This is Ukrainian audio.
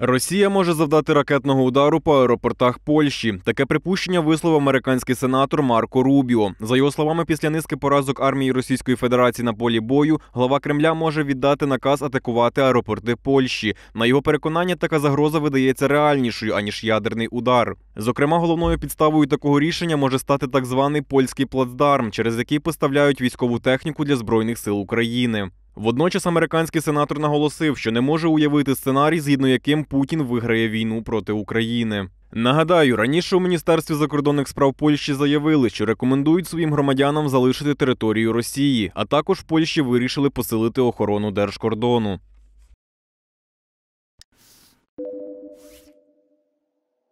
Росія може завдати ракетного удару по аеропортах Польщі. Таке припущення висловив американський сенатор Марко Рубіо. За його словами, після низки поразок армії Російської Федерації на полі бою глава Кремля може віддати наказ атакувати аеропорти Польщі. На його переконання, така загроза видається реальнішою аніж ядерний удар. Зокрема, головною підставою такого рішення може стати так званий польський плацдарм, через який поставляють військову техніку для збройних сил України. Водночас американський сенатор наголосив, що не може уявити сценарій, згідно яким Путін виграє війну проти України. Нагадаю, раніше у міністерстві закордонних справ Польщі заявили, що рекомендують своїм громадянам залишити територію Росії, а також Польщі вирішили посилити охорону держкордону.